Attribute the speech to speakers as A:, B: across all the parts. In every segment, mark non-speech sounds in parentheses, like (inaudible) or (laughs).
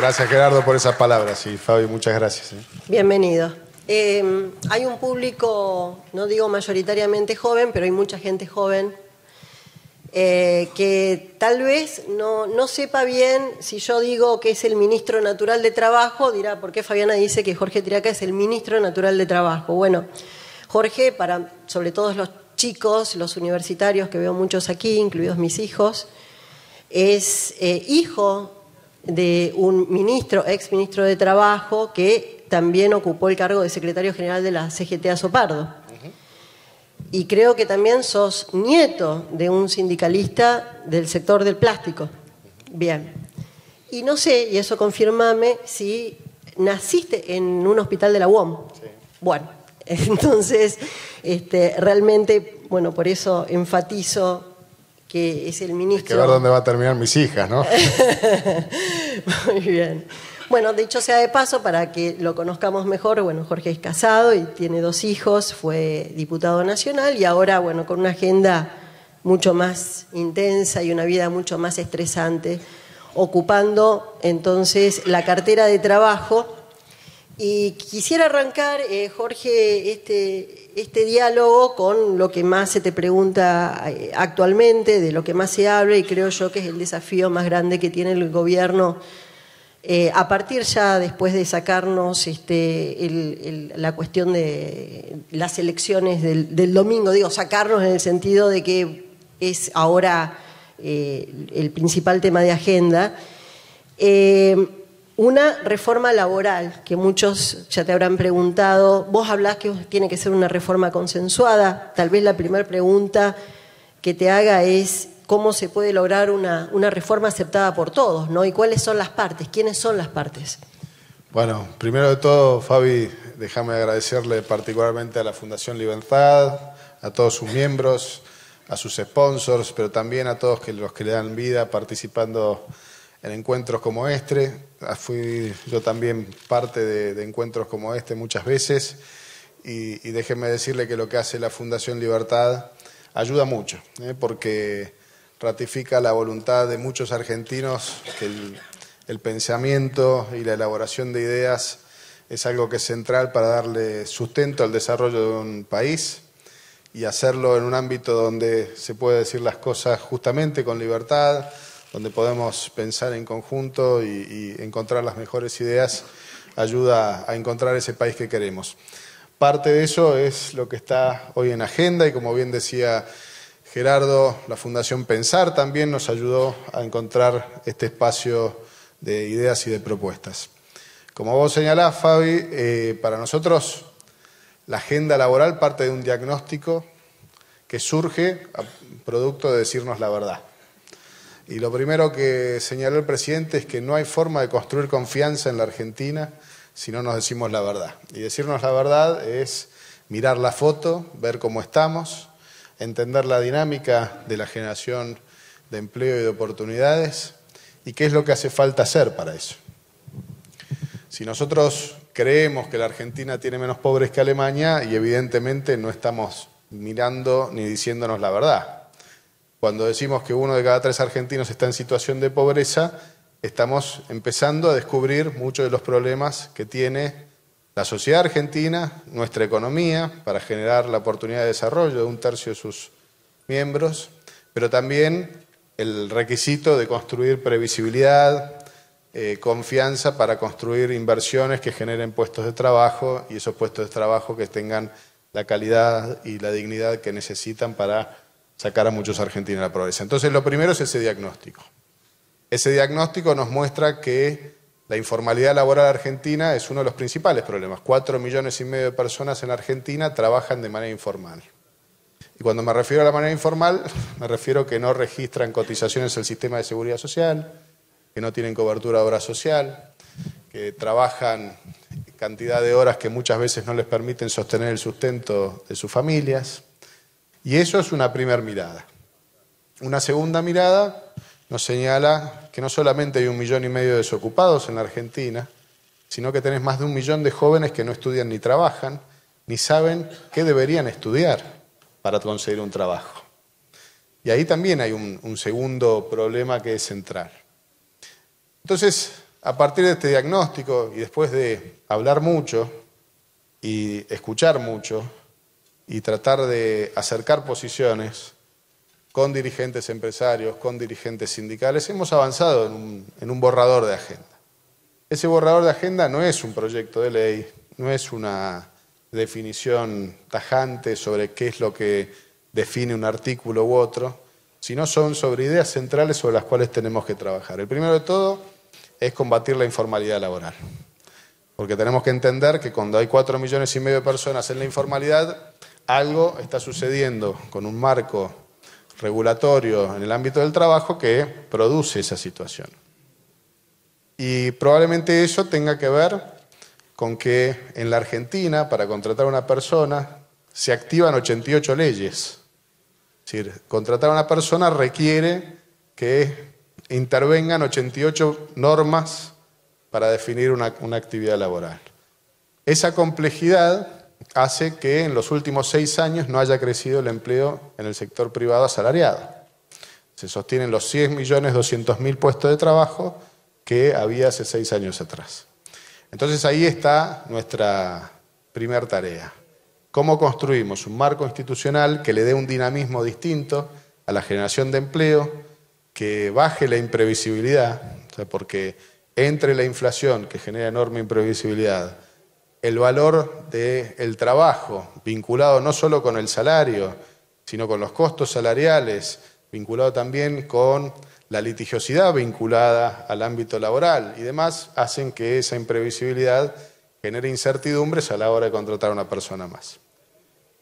A: Gracias, Gerardo, por esas palabras. Y sí, Fabi, muchas gracias. ¿eh?
B: Bienvenido. Em, hay un público, no digo mayoritariamente joven, pero hay mucha gente joven eh, que tal vez no, no, sepa bien, si yo digo que es el ministro natural de Trabajo, dirá, ¿por qué Fabiana dice que Jorge Tiraca es el ministro natural de Trabajo? Bueno, Jorge, para sobre todo los chicos, los universitarios, que veo muchos aquí, incluidos mis hijos, es eh, hijo de un ministro, ex ministro de Trabajo, que también ocupó el cargo de secretario general de la CGT Azopardo. Y creo que también sos nieto de un sindicalista del sector del plástico. Bien. Y no sé, y eso confirmame, si naciste en un hospital de la UOM. Bueno, (laughs) entonces, este, realmente, bueno, por eso enfatizo que es el ministro... Hay que ver dónde
A: va a terminar mis hijas, ¿no?
B: (laughs) Muy bien. Bueno, dicho sea de paso, para que lo conozcamos mejor, bueno, Jorge es casado y tiene dos hijos, fue diputado nacional y ahora, bueno, con una agenda mucho más intensa y una vida mucho más estresante, ocupando entonces la cartera de trabajo y quisiera arrancar, eh, Jorge, este, este diálogo con lo que más se te pregunta eh, actualmente, de lo que más se habla, y creo yo que es el desafío más grande que tiene el gobierno eh, a partir ya después de sacarnos este, la cuestión de las elecciones del, domingo, digo, sacarnos en el sentido de que es ahora el principal tema de agenda. Una reforma laboral, que muchos ya te habrán preguntado, vos hablás que tiene que ser una reforma consensuada, tal vez la primera pregunta que te haga es cómo se puede lograr una, una, reforma aceptada por todos, ¿no? Y cuáles son las partes, quiénes son las partes.
A: Bueno, primero de todo, Fabi, déjame agradecerle particularmente a la Fundación Libertad, a todos sus miembros, a sus sponsors, pero también a todos los que le dan vida participando en encuentros como este. Ah, fui yo también parte de, encuentros como este muchas veces y, déjenme decirle que lo que hace la Fundación Libertad ayuda mucho, ¿eh? porque ratifica la voluntad de muchos argentinos que el, pensamiento y la elaboración de ideas es algo que es central para darle sustento al desarrollo de un país y hacerlo en un ámbito donde se puede decir las cosas justamente con libertad, donde podemos pensar en conjunto y, encontrar las mejores ideas, ayuda a encontrar ese país que queremos. Parte de eso es lo que está hoy en agenda y como bien decía Gerardo, la Fundación Pensar también nos ayudó a encontrar este espacio de ideas y de propuestas. Como vos señalás, Fabi, eh, para nosotros la agenda laboral parte de un diagnóstico que surge producto de decirnos la verdad. Y lo primero que señaló el presidente es que no hay forma de construir confianza en la Argentina si no nos decimos la verdad. Y decirnos la verdad es mirar la foto, ver cómo estamos, entender la dinámica de la generación de empleo y de oportunidades y qué es lo que hace falta hacer para eso. Si nosotros creemos que la Argentina tiene menos pobres que Alemania y evidentemente no estamos mirando ni diciéndonos la verdad. Cuando decimos que uno de cada tres argentinos está en situación de pobreza, estamos empezando a descubrir muchos de los problemas que tiene la sociedad argentina, nuestra economía, para generar la oportunidad de desarrollo de un tercio de sus miembros, pero también el requisito de construir previsibilidad, eh, confianza para construir inversiones que generen puestos de trabajo y esos puestos de trabajo que tengan la calidad y la dignidad que necesitan para sacar a muchos argentinos de la pobreza. Entonces, lo primero es ese diagnóstico. Ese diagnóstico nos muestra que la informalidad laboral argentina es uno de los principales problemas. Cuatro millones y medio de personas en Argentina trabajan de manera informal. Y cuando me refiero a la manera informal, (laughs) me refiero que no registran cotizaciones al sistema de seguridad social, que no tienen cobertura de obra social, que trabajan cantidad de horas que muchas veces no les permiten sostener el sustento de sus familias y eso es una primera mirada. Una segunda mirada nos señala que no solamente hay un millón y medio de desocupados en la Argentina, sino que tenés más de un millón de jóvenes que no estudian ni trabajan, ni saben qué deberían estudiar para conseguir un trabajo. Y ahí también hay un, un segundo problema que es central. Entonces, a partir de este diagnóstico y después de hablar mucho y escuchar mucho y tratar de acercar posiciones con dirigentes empresarios, con dirigentes sindicales, hemos avanzado en un, borrador de agenda. Ese borrador de agenda no es un proyecto de ley, no es una definición tajante sobre qué es lo que define un artículo u otro, sino son sobre ideas centrales sobre las cuales tenemos que trabajar. El primero de todo es combatir la informalidad laboral, porque tenemos que entender que cuando hay cuatro millones y medio de personas en la informalidad, algo está sucediendo con un marco regulatorio en el ámbito del trabajo que produce esa situación. Y probablemente eso tenga que ver con que en la Argentina, para contratar a una persona, se activan 88 leyes. Es decir, contratar a una persona requiere que intervengan 88 normas para definir una, una actividad laboral. Esa complejidad hace que en los últimos seis años no haya crecido el empleo en el sector privado asalariado. Se sostienen los 100.200.000 millones puestos de trabajo que había hace seis años atrás. Entonces ahí está nuestra primera tarea. ¿Cómo construimos un marco institucional que le dé un dinamismo distinto a la generación de empleo, que baje la imprevisibilidad, porque entre la inflación que genera enorme imprevisibilidad, el valor del trabajo, vinculado no solo con el salario, sino con los costos salariales, vinculado también con la litigiosidad vinculada al ámbito laboral y demás, hacen que esa imprevisibilidad genere incertidumbres a la hora de contratar a una persona más.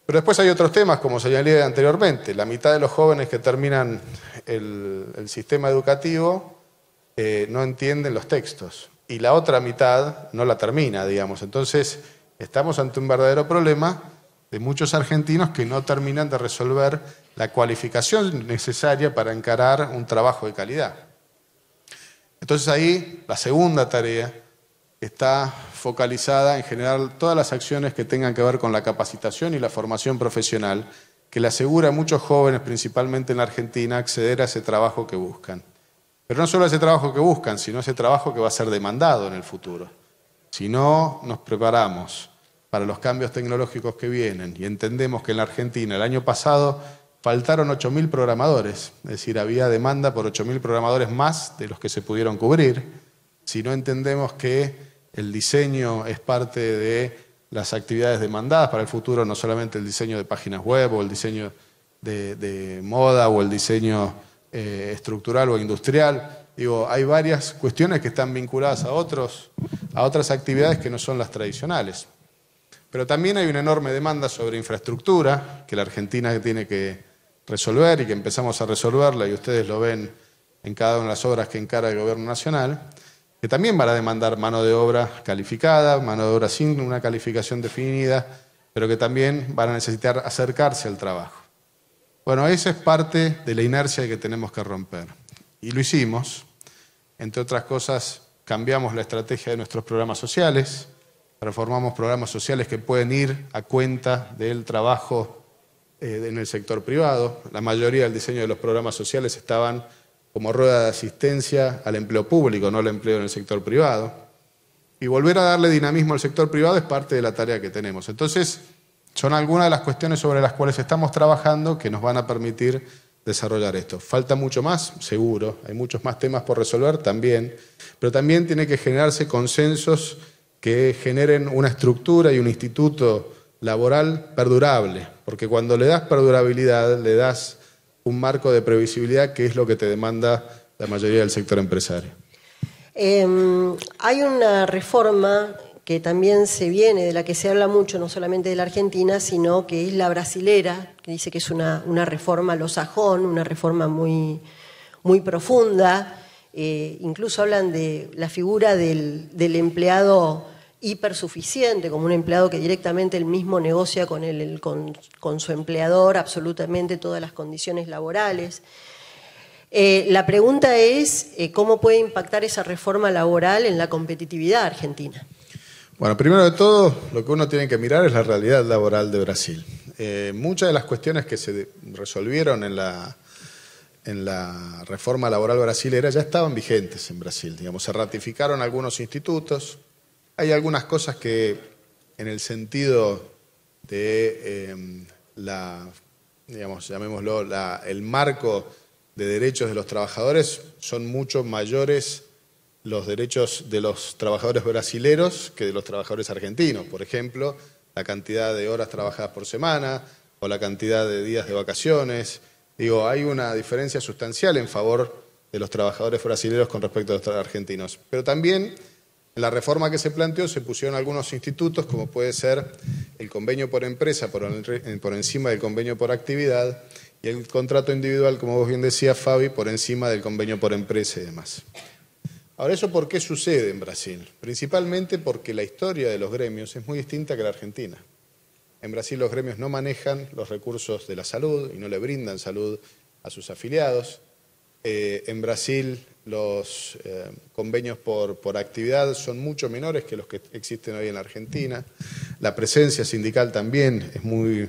A: Pero después hay otros temas, como señalé anteriormente, la mitad de los jóvenes que terminan el, sistema educativo eh, no entienden los textos, y la otra mitad no la termina, digamos. Entonces, estamos ante un verdadero problema de muchos argentinos que no terminan de resolver la cualificación necesaria para encarar un trabajo de calidad. Entonces ahí la segunda tarea está focalizada en generar todas las acciones que tengan que ver con la capacitación y la formación profesional, que le asegura a muchos jóvenes, principalmente en la Argentina, acceder a ese trabajo que buscan. Pero no solo ese trabajo que buscan, sino ese trabajo que va a ser demandado en el futuro. Si no nos preparamos para los cambios tecnológicos que vienen y entendemos que en la Argentina el año pasado faltaron 8.000 programadores, es decir, había demanda por 8.000 programadores más de los que se pudieron cubrir, si no entendemos que el diseño es parte de las actividades demandadas para el futuro, no solamente el diseño de páginas web o el diseño de, de moda o el diseño eh, estructural o industrial. Digo, hay varias cuestiones que están vinculadas a, otros, a otras actividades que no son las tradicionales. Pero también hay una enorme demanda sobre infraestructura que la Argentina tiene que resolver y que empezamos a resolverla y ustedes lo ven en cada una de las obras que encara el Gobierno Nacional, que también van a demandar mano de obra calificada, mano de obra sin una calificación definida, pero que también van a necesitar acercarse al trabajo. Bueno, esa es parte de la inercia que tenemos que romper. Y lo hicimos. Entre otras cosas, cambiamos la estrategia de nuestros programas sociales, reformamos programas sociales que pueden ir a cuenta del trabajo eh, en el sector privado. La mayoría del diseño de los programas sociales estaban como rueda de asistencia al empleo público, no al empleo en el sector privado. Y volver a darle dinamismo al sector privado es parte de la tarea que tenemos. Entonces, son algunas de las cuestiones sobre las cuales estamos trabajando que nos van a permitir desarrollar esto. Falta mucho más, seguro, hay muchos más temas por resolver también, pero también tiene que generarse consensos que generen una estructura y un instituto laboral perdurable, porque cuando le das perdurabilidad, le das un marco de previsibilidad que es lo que te demanda la mayoría del sector empresario.
B: Em, hay una reforma que también se viene, de la que se habla mucho, no solamente de la Argentina, sino que es la brasilera, que dice que es una, una reforma sajón, una reforma muy, muy profunda. Eh, incluso hablan de la figura del, empleado hipersuficiente, como un empleado que directamente él mismo negocia con, su empleador absolutamente todas las condiciones laborales. Eh, la pregunta es, eh, ¿cómo puede impactar esa reforma laboral en la competitividad argentina?
A: Bueno, primero de todo, lo que uno tiene que mirar es la realidad laboral de Brasil. Eh, muchas de las cuestiones que se resolvieron en la, reforma laboral brasilera ya estaban vigentes en Brasil. Digamos, se ratificaron algunos institutos. Hay algunas cosas que, en el sentido de em, la, digamos, llamémoslo, el marco de derechos de los trabajadores, son mucho mayores los derechos de los trabajadores brasileros que de los trabajadores argentinos. Por ejemplo, la cantidad de horas trabajadas por semana o la cantidad de días de vacaciones. Digo, hay una diferencia sustancial en favor de los trabajadores brasileños con respecto a los argentinos. Pero también en la reforma que se planteó se pusieron algunos institutos, como puede ser el convenio por empresa por, por encima del convenio por actividad y el contrato individual, como vos bien decías, Fabi, por encima del convenio por empresa y demás. Ahora, ¿eso por qué sucede en Brasil? Principalmente porque la historia de los gremios es muy distinta que la argentina. En Brasil los gremios no manejan los recursos de la salud y no le brindan salud a sus afiliados. Eh, en Brasil los eh, convenios por, por, actividad son mucho menores que los que existen hoy en la Argentina. La presencia sindical también es muy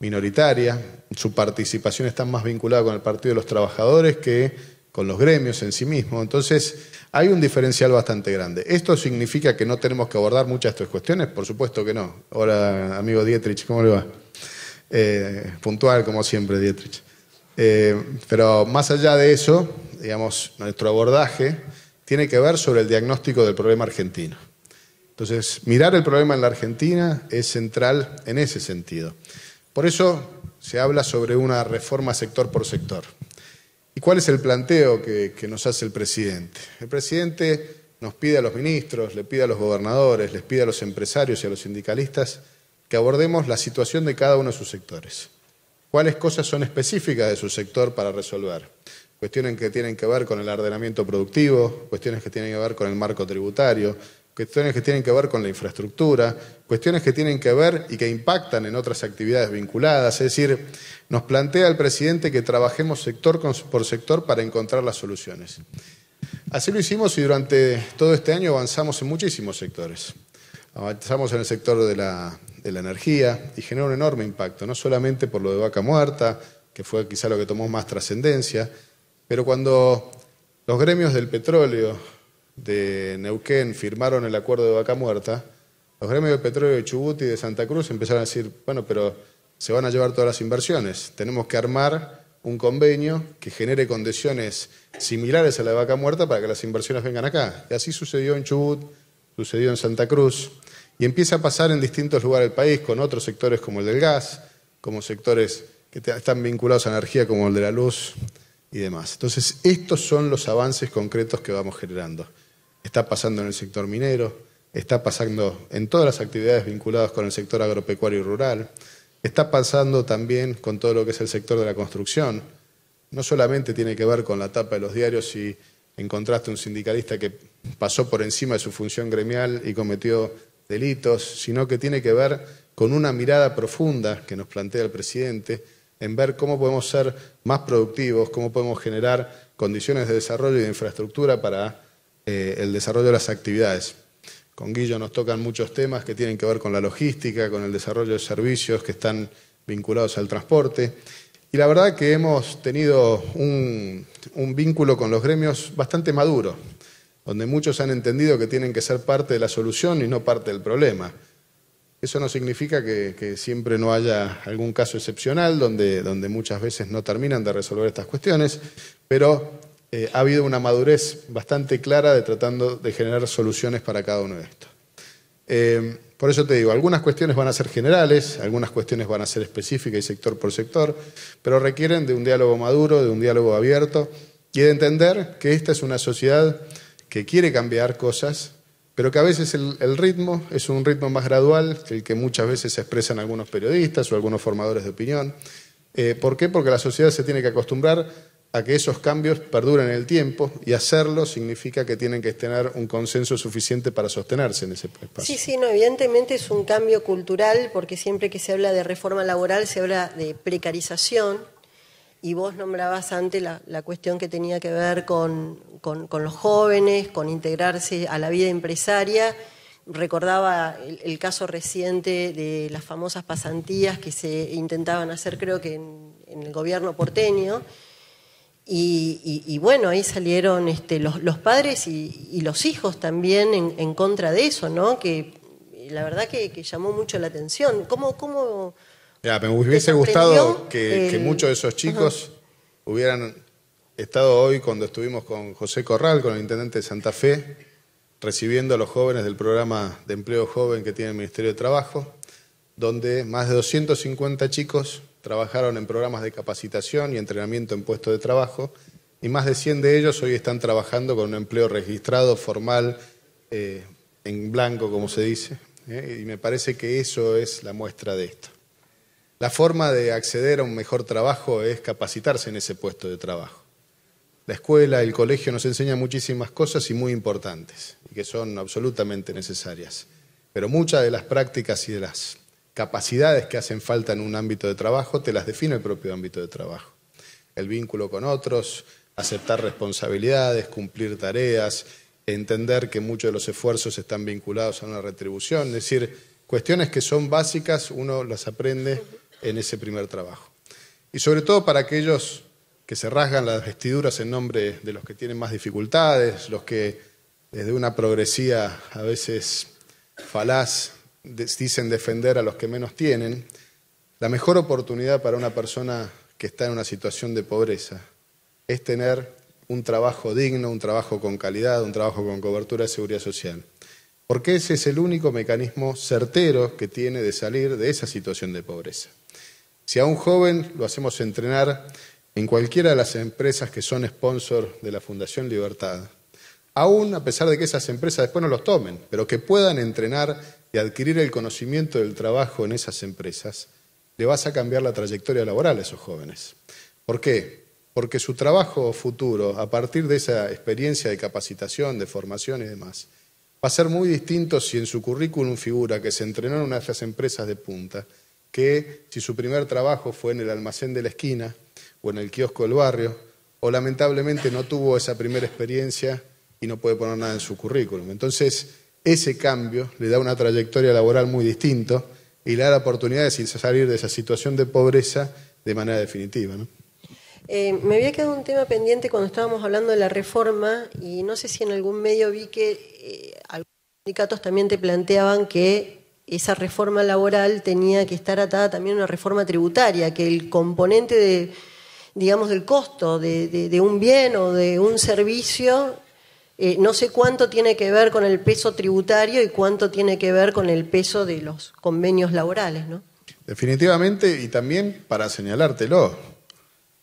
A: minoritaria. Su participación está más vinculada con el Partido de los Trabajadores que con los gremios en sí mismo. Entonces, hay un diferencial bastante grande. ¿Esto significa que no tenemos que abordar muchas de estas cuestiones? Por supuesto que no. Ahora, amigo Dietrich, ¿cómo le va? Eh, puntual, como siempre, Dietrich. Eh, pero más allá de eso, digamos, nuestro abordaje tiene que ver sobre el diagnóstico del problema argentino. Entonces, mirar el problema en la Argentina es central en ese sentido. Por eso se habla sobre una reforma sector por sector. ¿Y cuál es el planteo que, nos hace el presidente? El presidente nos pide a los ministros, le pide a los gobernadores, les pide a los empresarios y a los sindicalistas que abordemos la situación de cada uno de sus sectores. ¿Cuáles cosas son específicas de su sector para resolver? Cuestiones que tienen que ver con el ordenamiento productivo, cuestiones que tienen que ver con el marco tributario, cuestiones que tienen que ver con la infraestructura, cuestiones que tienen que ver y que impactan en otras actividades vinculadas. Es decir, nos plantea el presidente que trabajemos sector por sector para encontrar las soluciones. Así lo hicimos y durante todo este año avanzamos en muchísimos sectores. Avanzamos en el sector de la, energía y generó un enorme impacto, no solamente por lo de vaca muerta, que fue quizá lo que tomó más trascendencia, pero cuando los gremios del petróleo, de Neuquén firmaron el acuerdo de vaca muerta, los gremios de petróleo de Chubut y de Santa Cruz empezaron a decir, bueno, pero se van a llevar todas las inversiones, tenemos que armar un convenio que genere condiciones similares a la de vaca muerta para que las inversiones vengan acá. Y así sucedió en Chubut, sucedió en Santa Cruz, y empieza a pasar en distintos lugares del país, con otros sectores como el del gas, como sectores que están vinculados a energía como el de la luz y demás. Entonces, estos son los avances concretos que vamos generando está pasando en el sector minero, está pasando en todas las actividades vinculadas con el sector agropecuario y rural, está pasando también con todo lo que es el sector de la construcción. No solamente tiene que ver con la tapa de los diarios y encontraste un sindicalista que pasó por encima de su función gremial y cometió delitos, sino que tiene que ver con una mirada profunda que nos plantea el presidente en ver cómo podemos ser más productivos, cómo podemos generar condiciones de desarrollo y de infraestructura para eh, el desarrollo de las actividades. Con Guillo nos tocan muchos temas que tienen que ver con la logística, con el desarrollo de servicios que están vinculados al transporte. Y la verdad que hemos tenido un, vínculo con los gremios bastante maduro, donde muchos han entendido que tienen que ser parte de la solución y no parte del problema. Eso no significa que, siempre no haya algún caso excepcional donde, donde muchas veces no terminan de resolver estas cuestiones, pero eh, ha habido una madurez bastante clara de tratando de generar soluciones para cada uno de estos. Eh, por eso te digo, algunas cuestiones van a ser generales, algunas cuestiones van a ser específicas y sector por sector, pero requieren de un diálogo maduro, de un diálogo abierto y de entender que esta es una sociedad que quiere cambiar cosas, pero que a veces el, ritmo es un ritmo más gradual que el que muchas veces expresan algunos periodistas o algunos formadores de opinión. Eh, ¿Por qué? Porque la sociedad se tiene que acostumbrar a que esos cambios perduren el tiempo y hacerlo significa que tienen que tener un consenso suficiente para sostenerse en ese espacio.
B: Sí, sí, evidentemente es un cambio cultural porque siempre que se habla de reforma laboral se habla de precarización y vos nombrabas antes la, cuestión que tenía que ver con, los jóvenes, con integrarse a la vida empresaria. Recordaba el, caso reciente de las famosas pasantías que se intentaban hacer creo que en el gobierno porteño y, bueno, ahí salieron este, los, padres y, los hijos también en, contra de eso, ¿no? Que la verdad que, llamó mucho la atención. ¿Cómo...? cómo
A: me hubiese gustado que, muchos de esos chicos hubieran estado hoy cuando estuvimos con José Corral, con el intendente de Santa Fe, recibiendo a los jóvenes del programa de empleo joven que tiene el Ministerio de Trabajo, donde más de 250 chicos trabajaron en programas de capacitación y entrenamiento en puestos de trabajo y más de 100 de ellos hoy están trabajando con un empleo registrado, formal, eh, en blanco, como se dice. Eh, y me parece que eso es la muestra de esto. La forma de acceder a un mejor trabajo es capacitarse en ese puesto de trabajo. La escuela, el colegio nos enseña muchísimas cosas y muy importantes, y que son absolutamente necesarias. Pero muchas de las prácticas y de las capacidades que hacen falta en un ámbito de trabajo, te las define el propio ámbito de trabajo. El vínculo con otros, aceptar responsabilidades, cumplir tareas, entender que muchos de los esfuerzos están vinculados a una retribución, es decir, cuestiones que son básicas, uno las aprende en ese primer trabajo. Y sobre todo para aquellos que se rasgan las vestiduras en nombre de los que tienen más dificultades, los que desde una progresía a veces falaz dicen defender a los que menos tienen, la mejor oportunidad para una persona que está en una situación de pobreza es tener un trabajo digno, un trabajo con calidad, un trabajo con cobertura de seguridad social. Porque ese es el único mecanismo certero que tiene de salir de esa situación de pobreza. Si a un joven lo hacemos entrenar en cualquiera de las empresas que son sponsor de la Fundación Libertad, aún a pesar de que esas empresas después no los tomen, pero que puedan entrenar y adquirir el conocimiento del trabajo en esas empresas, le vas a cambiar la trayectoria laboral a esos jóvenes. ¿Por qué? Porque su trabajo futuro, a partir de esa experiencia de capacitación, de formación y demás, va a ser muy distinto si en su currículum figura que se entrenó en una de esas empresas de punta, que si su primer trabajo fue en el almacén de la esquina o en el kiosco del barrio, o lamentablemente no tuvo esa primera experiencia y no puede poner nada en su currículum. Entonces, ese cambio le da una trayectoria laboral muy distinta y le da la oportunidad de salir de esa situación de pobreza de manera definitiva.
B: Eh, me había quedado un tema pendiente cuando estábamos hablando de la reforma y no sé si en algún medio vi que eh, algunos sindicatos también te planteaban que esa reforma laboral tenía que estar atada también a una reforma tributaria, que el componente de digamos del costo de, de un bien o de un servicio eh, no sé cuánto tiene que ver con el peso tributario y cuánto tiene que ver con el peso de los convenios laborales, ¿no?
A: Definitivamente, y también para señalártelo,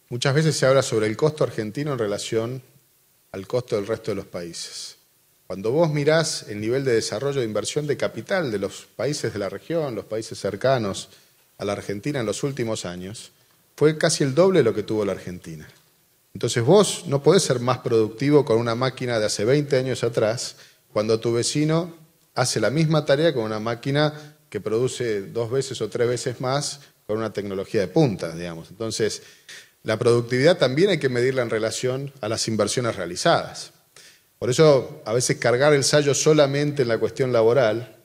A: muchas veces se habla sobre el costo argentino en relación al costo del resto de los países. Cuando vos mirás el nivel de desarrollo de inversión de capital de los países de la región, los países cercanos a la Argentina en los últimos años, fue casi el doble de lo que tuvo la Argentina. Entonces vos no podés ser más productivo con una máquina de hace 20 años atrás cuando tu vecino hace la misma tarea con una máquina que produce dos veces o tres veces más con una tecnología de punta, digamos. Entonces, la productividad también hay que medirla en relación a las inversiones realizadas. Por eso, a veces cargar el sallo solamente en la cuestión laboral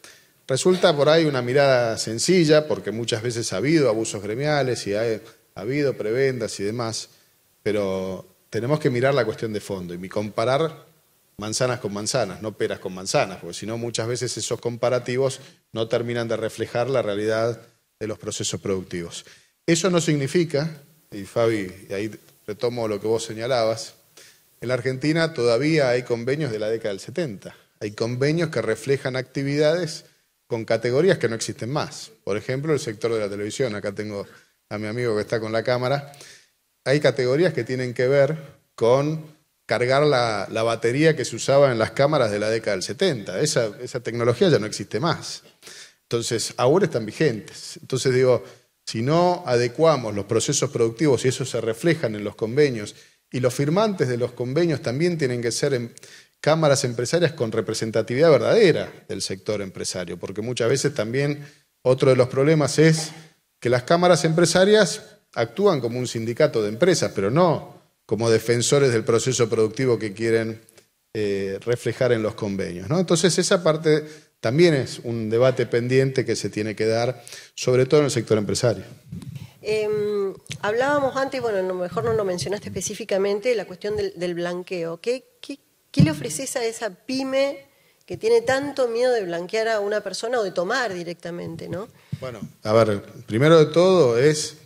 A: resulta por ahí una mirada sencilla, porque muchas veces ha habido abusos gremiales y ha habido prebendas y demás, pero tenemos que mirar la cuestión de fondo y comparar manzanas con manzanas, no peras con manzanas, porque si no muchas veces esos comparativos no terminan de reflejar la realidad de los procesos productivos. Eso no significa, y Fabi, ahí retomo lo que vos señalabas, en la Argentina todavía hay convenios de la década del 70, hay convenios que reflejan actividades con categorías que no existen más. Por ejemplo, el sector de la televisión, acá tengo a mi amigo que está con la cámara, hay categorías que tienen que ver con cargar la, batería que se usaba en las cámaras de la década del 70. Esa, tecnología ya no existe más. Entonces, ahora están vigentes. Entonces, digo, si no adecuamos los procesos productivos y eso se refleja en los convenios, y los firmantes de los convenios también tienen que ser em, cámaras empresarias con representatividad verdadera del sector empresario, porque muchas veces también otro de los problemas es que las cámaras empresarias actúan como un sindicato de empresas, pero no como defensores del proceso productivo que quieren eh, reflejar en los convenios. ¿no? Entonces, esa parte también es un debate pendiente que se tiene que dar, sobre todo en el sector empresario.
B: Em, hablábamos antes, bueno, a lo mejor no lo mencionaste específicamente, la cuestión del, blanqueo. ¿Qué, le ofreces a esa pyme que tiene tanto miedo de blanquear a una persona o de tomar directamente? ¿no? Bueno,
A: a ver, primero de todo es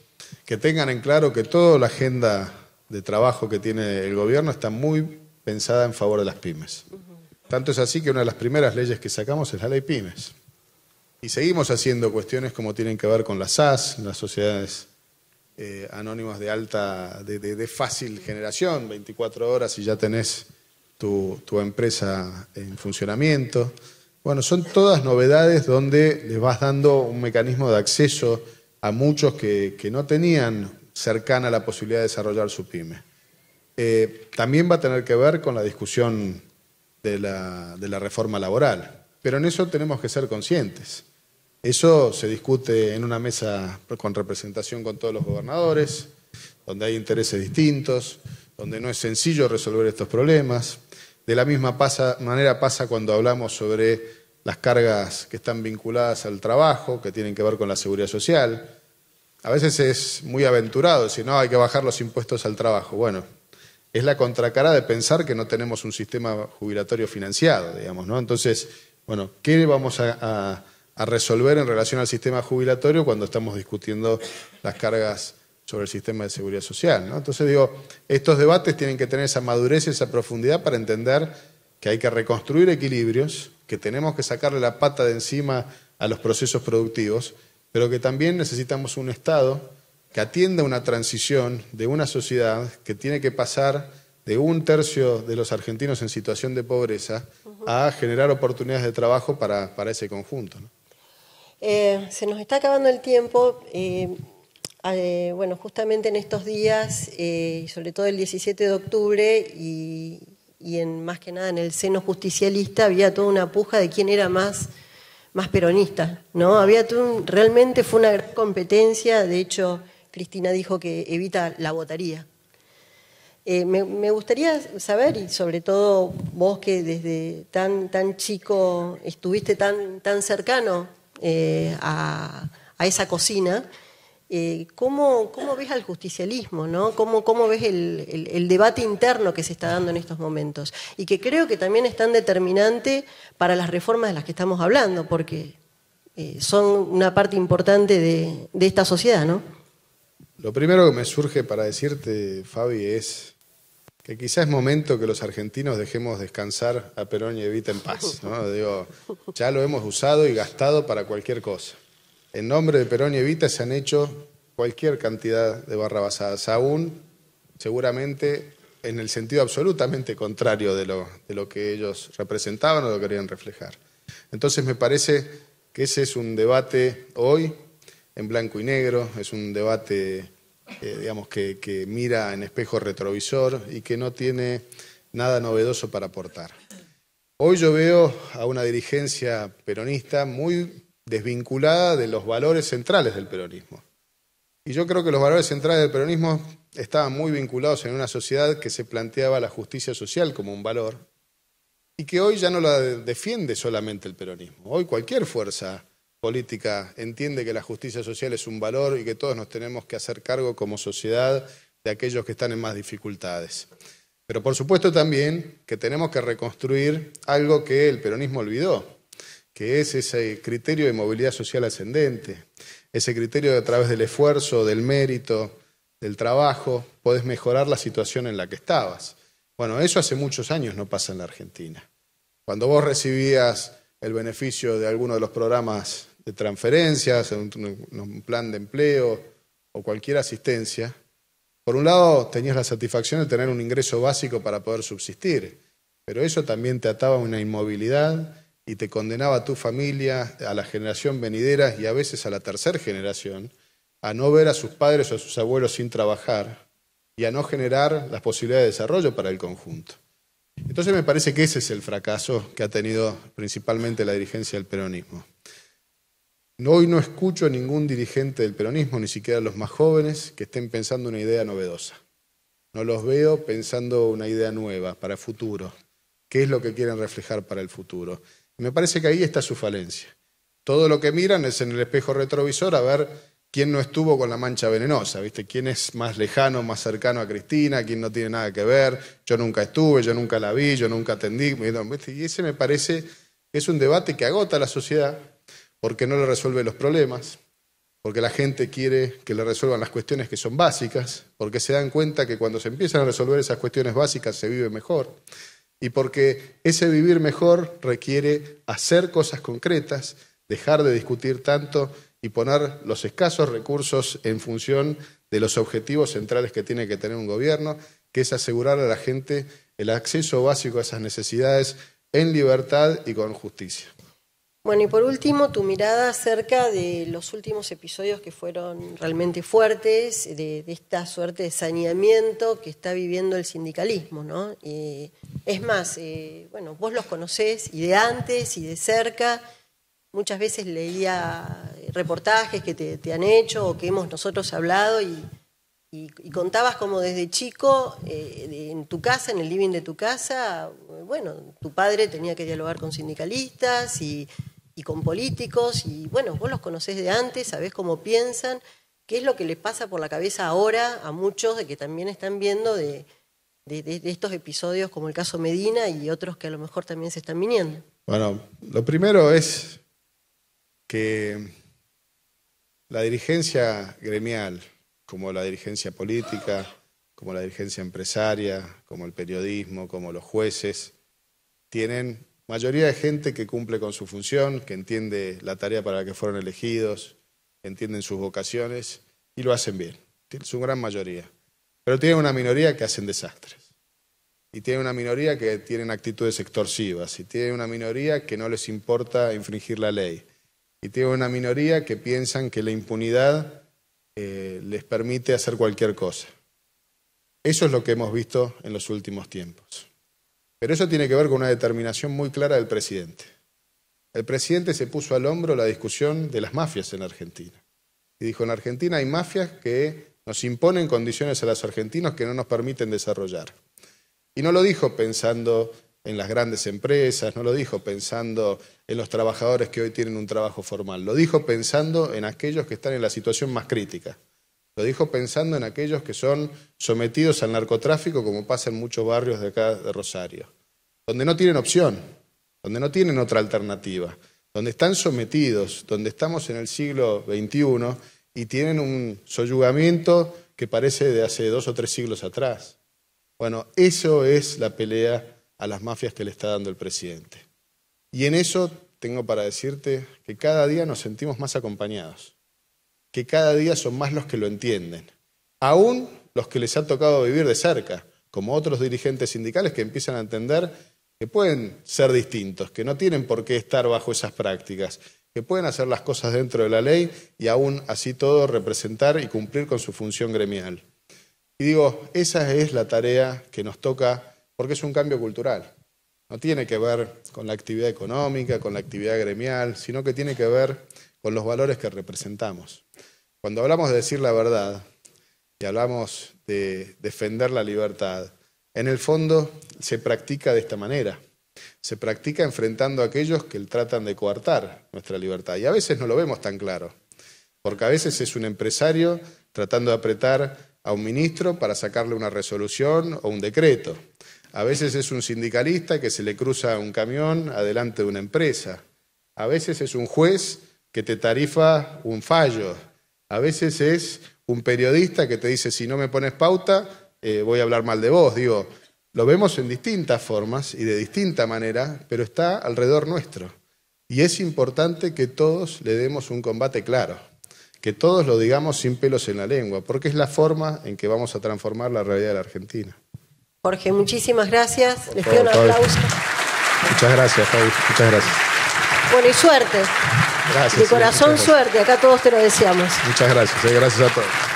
A: que tengan en claro que toda la agenda de trabajo que tiene el gobierno está muy pensada en favor de las pymes. Tanto es así que una de las primeras leyes que sacamos es la ley pymes. Y seguimos haciendo cuestiones como tienen que ver con las SAS, las sociedades eh, anónimas de alta, de, fácil generación, 24 horas y ya tenés tu, tu, empresa en funcionamiento. Bueno, son todas novedades donde les vas dando un mecanismo de acceso a muchos que, no tenían cercana la posibilidad de desarrollar su pyme. Eh, también va a tener que ver con la discusión de la, reforma laboral, pero en eso tenemos que ser conscientes. Eso se discute en una mesa con representación con todos los gobernadores, donde hay intereses distintos, donde no es sencillo resolver estos problemas. De la misma manera pasa cuando hablamos sobre las cargas que están vinculadas al trabajo, que tienen que ver con la seguridad social. A veces es muy aventurado decir, no, hay que bajar los impuestos al trabajo. Bueno, es la contracara de pensar que no tenemos un sistema jubilatorio financiado, digamos, ¿no? Entonces, bueno, ¿qué vamos a, resolver en relación al sistema jubilatorio cuando estamos discutiendo las cargas sobre el sistema de seguridad social? ¿no? Entonces, digo, estos debates tienen que tener esa madurez, y esa profundidad para entender que hay que reconstruir equilibrios, que tenemos que sacarle la pata de encima a los procesos productivos, pero que también necesitamos un Estado que atienda una transición de una sociedad que tiene que pasar de un tercio de los argentinos en situación de pobreza a generar oportunidades de trabajo para, para ese conjunto.
B: Eh, se nos está acabando el tiempo. Eh, eh, bueno, justamente en estos días, sobre todo el 17 de octubre y, y en, más que nada en el seno justicialista había toda una puja de quién era más, más peronista. ¿no? Había realmente fue una gran competencia, de hecho Cristina dijo que Evita la votaría. Eh, me, gustaría saber, y sobre todo vos que desde tan, tan chico estuviste tan, tan cercano eh, a esa cocina, eh, ¿cómo, ves al justicialismo? ¿no? ¿Cómo, ves el, debate interno que se está dando en estos momentos? Y que creo que también es tan determinante para las reformas de las que estamos hablando, porque eh, son una parte importante de, esta sociedad,
A: Lo primero que me surge para decirte, Fabi, es que quizás es momento que los argentinos dejemos descansar a Perón y Evita en paz. (laughs) ya lo hemos usado y gastado para cualquier cosa en nombre de Perón y Evita se han hecho cualquier cantidad de barrabasadas, aún seguramente en el sentido absolutamente contrario de lo, de lo que ellos representaban o lo querían reflejar. Entonces me parece que ese es un debate hoy en blanco y negro, es un debate eh, digamos que, que mira en espejo retrovisor y que no tiene nada novedoso para aportar. Hoy yo veo a una dirigencia peronista muy desvinculada de los valores centrales del peronismo. Y yo creo que los valores centrales del peronismo estaban muy vinculados en una sociedad que se planteaba la justicia social como un valor y que hoy ya no la defiende solamente el peronismo. Hoy cualquier fuerza política entiende que la justicia social es un valor y que todos nos tenemos que hacer cargo como sociedad de aquellos que están en más dificultades. Pero por supuesto también que tenemos que reconstruir algo que el peronismo olvidó, que es ese criterio de movilidad social ascendente, ese criterio de a través del esfuerzo, del mérito, del trabajo, podés mejorar la situación en la que estabas. Bueno, eso hace muchos años no pasa en la Argentina. Cuando vos recibías el beneficio de alguno de los programas de transferencias, un, un plan de empleo o cualquier asistencia, por un lado tenías la satisfacción de tener un ingreso básico para poder subsistir, pero eso también te ataba a una inmovilidad y te condenaba a tu familia, a la generación venidera y a veces a la tercera generación, a no ver a sus padres o a sus abuelos sin trabajar y a no generar las posibilidades de desarrollo para el conjunto. Entonces me parece que ese es el fracaso que ha tenido principalmente la dirigencia del peronismo. Hoy no escucho a ningún dirigente del peronismo, ni siquiera a los más jóvenes, que estén pensando una idea novedosa. No los veo pensando una idea nueva para el futuro. ¿Qué es lo que quieren reflejar para el futuro? Me parece que ahí está su falencia. Todo lo que miran es en el espejo retrovisor a ver quién no estuvo con la mancha venenosa, ¿viste? ¿Quién es más lejano, más cercano a Cristina? ¿Quién no tiene nada que ver? Yo nunca estuve, yo nunca la vi, yo nunca atendí. Y ese me parece que es un debate que agota a la sociedad porque no le resuelve los problemas, porque la gente quiere que le resuelvan las cuestiones que son básicas, porque se dan cuenta que cuando se empiezan a resolver esas cuestiones básicas se vive mejor. Y porque ese vivir mejor requiere hacer cosas concretas, dejar de discutir tanto y poner los escasos recursos en función de los objetivos centrales que tiene que tener un gobierno, que es asegurar a la gente el acceso básico a esas necesidades en libertad y con justicia.
B: Bueno, y por último, tu mirada acerca de los últimos episodios que fueron realmente fuertes, de, esta suerte de saneamiento que está viviendo el sindicalismo, ¿no? Eh, es más, eh, bueno, vos los conocés y de antes y de cerca. Muchas veces leía reportajes que te, han hecho o que hemos nosotros hablado y, contabas como desde chico, eh, en tu casa, en el living de tu casa, bueno, tu padre tenía que dialogar con sindicalistas y y con políticos, y bueno, vos los conocés de antes, sabés cómo piensan, qué es lo que les pasa por la cabeza ahora a muchos de que también están viendo de, estos episodios como el caso Medina y otros que a lo mejor también se están viniendo.
A: Bueno, lo primero es que la dirigencia gremial, como la dirigencia política, como la dirigencia empresaria, como el periodismo, como los jueces, tienen mayoría de gente que cumple con su función, que entiende la tarea para la que fueron elegidos, entienden sus vocaciones y lo hacen bien. es una gran mayoría. Pero tiene una minoría que hacen desastres. Y tiene una minoría que tienen actitudes extorsivas. Y tiene una minoría que no les importa infringir la ley. Y tiene una minoría que piensan que la impunidad eh, les permite hacer cualquier cosa. Eso es lo que hemos visto en los últimos tiempos. Pero eso tiene que ver con una determinación muy clara del presidente. El presidente se puso al hombro la discusión de las mafias en Argentina. Y dijo, en Argentina hay mafias que nos imponen condiciones a los argentinos que no nos permiten desarrollar. Y no lo dijo pensando en las grandes empresas, no lo dijo pensando en los trabajadores que hoy tienen un trabajo formal, lo dijo pensando en aquellos que están en la situación más crítica. Lo dijo pensando en aquellos que son sometidos al narcotráfico, como pasa en muchos barrios de acá de Rosario, donde no tienen opción, donde no tienen otra alternativa, donde están sometidos, donde estamos en el siglo XXI y tienen un soyugamiento que parece de hace dos o tres siglos atrás. Bueno, eso es la pelea a las mafias que le está dando el presidente. Y en eso tengo para decirte que cada día nos sentimos más acompañados que cada día son más los que lo entienden, aún los que les ha tocado vivir de cerca, como otros dirigentes sindicales que empiezan a entender que pueden ser distintos, que no tienen por qué estar bajo esas prácticas, que pueden hacer las cosas dentro de la ley y aún así todo representar y cumplir con su función gremial. Y digo, esa es la tarea que nos toca porque es un cambio cultural. No tiene que ver con la actividad económica, con la actividad gremial, sino que tiene que ver con los valores que representamos. Cuando hablamos de decir la verdad y hablamos de defender la libertad, en el fondo se practica de esta manera. Se practica enfrentando a aquellos que tratan de coartar nuestra libertad. Y a veces no lo vemos tan claro, porque a veces es un empresario tratando de apretar a un ministro para sacarle una resolución o un decreto. A veces es un sindicalista que se le cruza un camión adelante de una empresa. A veces es un juez que te tarifa un fallo a veces es un periodista que te dice, si no me pones pauta, eh, voy a hablar mal de vos. Digo, lo vemos en distintas formas y de distinta manera, pero está alrededor nuestro. Y es importante que todos le demos un combate claro, que todos lo digamos sin pelos en la lengua, porque es la forma en que vamos a transformar la realidad de la Argentina.
B: Jorge, muchísimas gracias. Les pido un aplauso.
A: Muchas gracias, Muchas gracias.
B: Bueno, suerte.
A: De corazón,
B: suerte. Acá todos te lo deseamos. Muchas gracias. Eh, gracias a todos.